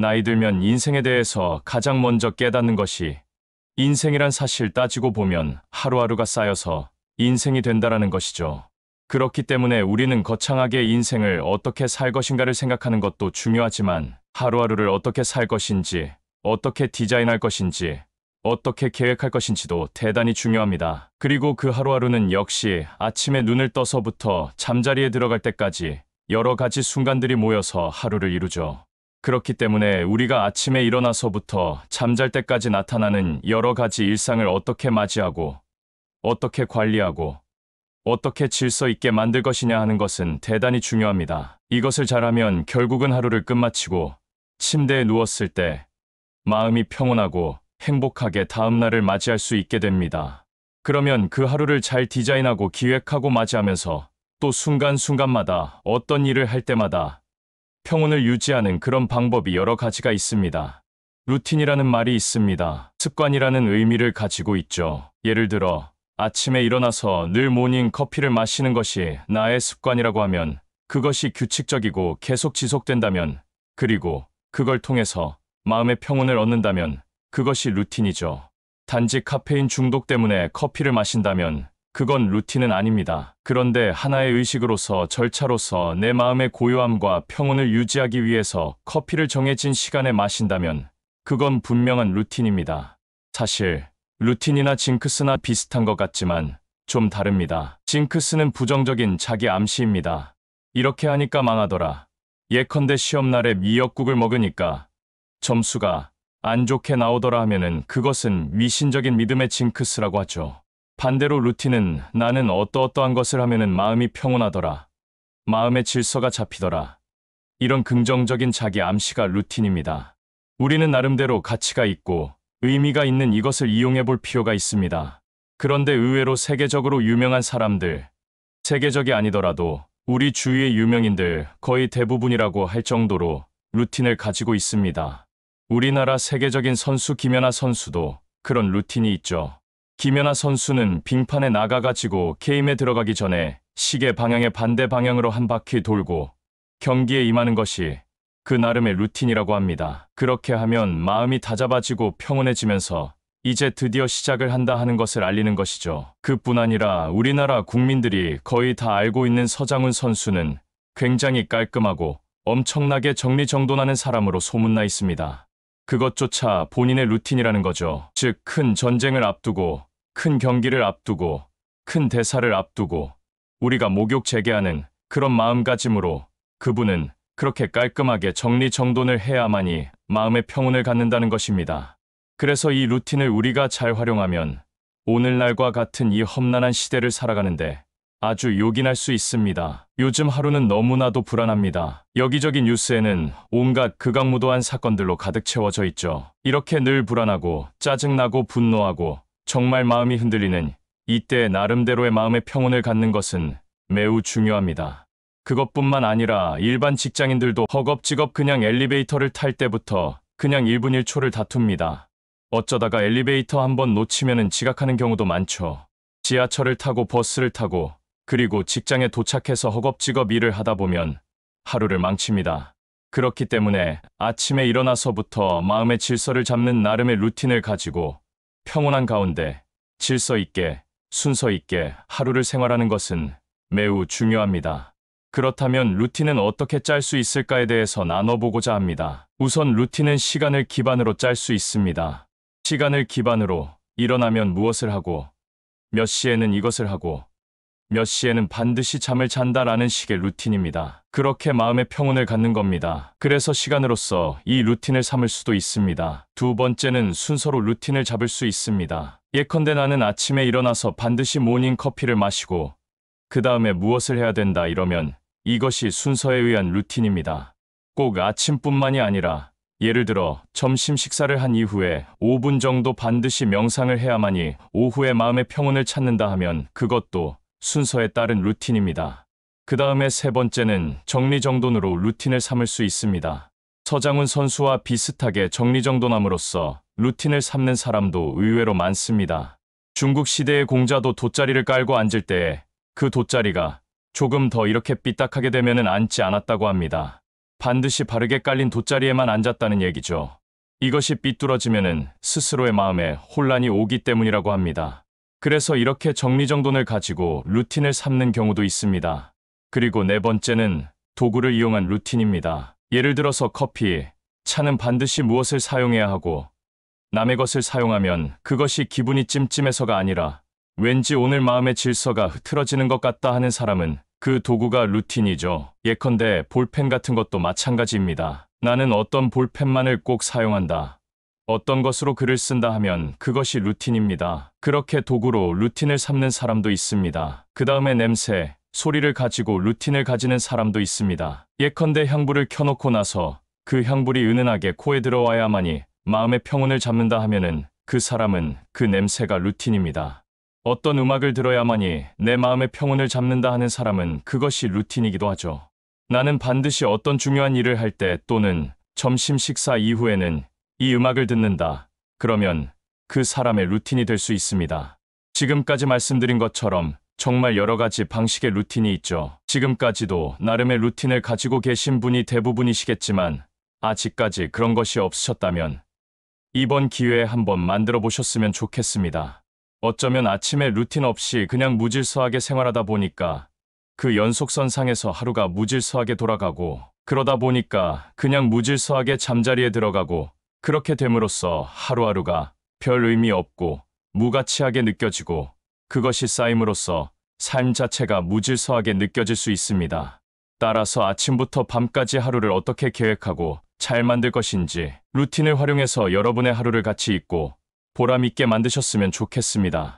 나이 들면 인생에 대해서 가장 먼저 깨닫는 것이 인생이란 사실 따지고 보면 하루하루가 쌓여서 인생이 된다라는 것이죠. 그렇기 때문에 우리는 거창하게 인생을 어떻게 살 것인가를 생각하는 것도 중요하지만 하루하루를 어떻게 살 것인지, 어떻게 디자인할 것인지, 어떻게 계획할 것인지도 대단히 중요합니다. 그리고 그 하루하루는 역시 아침에 눈을 떠서부터 잠자리에 들어갈 때까지 여러 가지 순간들이 모여서 하루를 이루죠. 그렇기 때문에 우리가 아침에 일어나서부터 잠잘 때까지 나타나는 여러 가지 일상을 어떻게 맞이하고, 어떻게 관리하고, 어떻게 질서 있게 만들 것이냐 하는 것은 대단히 중요합니다. 이것을 잘하면 결국은 하루를 끝마치고 침대에 누웠을 때 마음이 평온하고 행복하게 다음날을 맞이할 수 있게 됩니다. 그러면 그 하루를 잘 디자인하고 기획하고 맞이하면서 또 순간순간마다 어떤 일을 할 때마다 평온을 유지하는 그런 방법이 여러 가지가 있습니다. 루틴이라는 말이 있습니다. 습관이라는 의미를 가지고 있죠. 예를 들어 아침에 일어나서 늘 모닝 커피를 마시는 것이 나의 습관이라고 하면 그것이 규칙적이고 계속 지속된다면 그리고 그걸 통해서 마음의 평온을 얻는다면 그것이 루틴이죠. 단지 카페인 중독 때문에 커피를 마신다면 그건 루틴은 아닙니다. 그런데 하나의 의식으로서 절차로서 내 마음의 고요함과 평온을 유지하기 위해서 커피를 정해진 시간에 마신다면 그건 분명한 루틴입니다. 사실 루틴이나 징크스나 비슷한 것 같지만 좀 다릅니다. 징크스는 부정적인 자기 암시입니다. 이렇게 하니까 망하더라. 예컨대 시험날에 미역국을 먹으니까 점수가 안 좋게 나오더라 하면은 그것은 미신적인 믿음의 징크스라고 하죠. 반대로 루티는 나는 어떠어떠한 것을 하면은 마음이 평온하더라. 마음의 질서가 잡히더라. 이런 긍정적인 자기 암시가 루틴입니다. 우리는 나름대로 가치가 있고 의미가 있는 이것을 이용해 볼 필요가 있습니다. 그런데 의외로 세계적으로 유명한 사람들, 세계적이 아니더라도 우리 주위의 유명인들 거의 대부분이라고 할 정도로 루틴을 가지고 있습니다. 우리나라 세계적인 선수 김연아 선수도 그런 루틴이 있죠. 김연아 선수는 빙판에 나가가지고 게임에 들어가기 전에 시계 방향의 반대 방향으로 한 바퀴 돌고 경기에 임하는 것이 그 나름의 루틴이라고 합니다. 그렇게 하면 마음이 다잡아지고 평온해지면서 이제 드디어 시작을 한다 하는 것을 알리는 것이죠. 그뿐 아니라 우리나라 국민들이 거의 다 알고 있는 서장훈 선수는 굉장히 깔끔하고 엄청나게 정리정돈하는 사람으로 소문나 있습니다. 그것조차 본인의 루틴이라는 거죠. 즉 큰 전쟁을 앞두고 큰 경기를 앞두고 큰 대사를 앞두고 우리가 목욕 재개하는 그런 마음가짐으로 그분은 그렇게 깔끔하게 정리정돈을 해야만이 마음의 평온을 갖는다는 것입니다. 그래서 이 루틴을 우리가 잘 활용하면 오늘날과 같은 이 험난한 시대를 살아가는데 아주 요긴할 수 있습니다. 요즘 하루는 너무나도 불안합니다. 여기저기 뉴스에는 온갖 극악무도한 사건들로 가득 채워져 있죠. 이렇게 늘 불안하고 짜증나고 분노하고 정말 마음이 흔들리는 이때 나름대로의 마음의 평온을 갖는 것은 매우 중요합니다. 그것뿐만 아니라 일반 직장인들도 허겁지겁 그냥 엘리베이터를 탈 때부터 그냥 1분 1초를 다툽니다. 어쩌다가 엘리베이터 한 번 놓치면 지각하는 경우도 많죠. 지하철을 타고 버스를 타고 그리고 직장에 도착해서 허겁지겁 일을 하다 보면 하루를 망칩니다. 그렇기 때문에 아침에 일어나서부터 마음의 질서를 잡는 나름의 루틴을 가지고 평온한 가운데 질서 있게 순서 있게 하루를 생활하는 것은 매우 중요합니다. 그렇다면 루틴은 어떻게 짤 수 있을까에 대해서 나눠보고자 합니다. 우선 루틴은 시간을 기반으로 짤 수 있습니다. 시간을 기반으로 일어나면 무엇을 하고 몇 시에는 이것을 하고 몇 시에는 반드시 잠을 잔다라는 식의 루틴입니다. 그렇게 마음의 평온을 갖는 겁니다. 그래서 시간으로서 이 루틴을 삼을 수도 있습니다. 두 번째는 순서로 루틴을 잡을 수 있습니다. 예컨대 나는 아침에 일어나서 반드시 모닝 커피를 마시고 그 다음에 무엇을 해야 된다 이러면 이것이 순서에 의한 루틴입니다. 꼭 아침뿐만이 아니라 예를 들어 점심 식사를 한 이후에 5분 정도 반드시 명상을 해야만이 오후에 마음의 평온을 찾는다 하면 그것도 순서에 따른 루틴입니다. 그 다음에 세 번째는 정리정돈으로 루틴을 삼을 수 있습니다. 서장훈 선수와 비슷하게 정리정돈함으로써 루틴을 삼는 사람도 의외로 많습니다. 중국 시대의 공자도 돗자리를 깔고 앉을 때에 그 돗자리가 조금 더 이렇게 삐딱하게 되면 앉지 않았다고 합니다. 반드시 바르게 깔린 돗자리에만 앉았다는 얘기죠. 이것이 삐뚤어지면 스스로의 마음에 혼란이 오기 때문이라고 합니다. 그래서 이렇게 정리정돈을 가지고 루틴을 삼는 경우도 있습니다. 그리고 네 번째는 도구를 이용한 루틴입니다. 예를 들어서 커피, 차는 반드시 무엇을 사용해야 하고 남의 것을 사용하면 그것이 기분이 찜찜해서가 아니라 왠지 오늘 마음의 질서가 흐트러지는 것 같다 하는 사람은 그 도구가 루틴이죠. 예컨대 볼펜 같은 것도 마찬가지입니다. 나는 어떤 볼펜만을 꼭 사용한다. 어떤 것으로 글을 쓴다 하면 그것이 루틴입니다. 그렇게 도구로 루틴을 삼는 사람도 있습니다. 그 다음에 냄새, 소리를 가지고 루틴을 가지는 사람도 있습니다. 예컨대 향불을 켜놓고 나서 그 향불이 은은하게 코에 들어와야만이 마음의 평온을 잡는다 하면은 그 사람은 그 냄새가 루틴입니다. 어떤 음악을 들어야만이 내 마음의 평온을 잡는다 하는 사람은 그것이 루틴이기도 하죠. 나는 반드시 어떤 중요한 일을 할 때 또는 점심 식사 이후에는 이 음악을 듣는다. 그러면 그 사람의 루틴이 될 수 있습니다. 지금까지 말씀드린 것처럼 정말 여러 가지 방식의 루틴이 있죠. 지금까지도 나름의 루틴을 가지고 계신 분이 대부분이시겠지만 아직까지 그런 것이 없으셨다면 이번 기회에 한번 만들어 보셨으면 좋겠습니다. 어쩌면 아침에 루틴 없이 그냥 무질서하게 생활하다 보니까 그 연속선상에서 하루가 무질서하게 돌아가고 그러다 보니까 그냥 무질서하게 잠자리에 들어가고 그렇게 됨으로써 하루하루가 별 의미 없고 무가치하게 느껴지고 그것이 쌓임으로써 삶 자체가 무질서하게 느껴질 수 있습니다. 따라서 아침부터 밤까지 하루를 어떻게 계획하고 잘 만들 것인지 루틴을 활용해서 여러분의 하루를 같이 있고 보람있게 만드셨으면 좋겠습니다.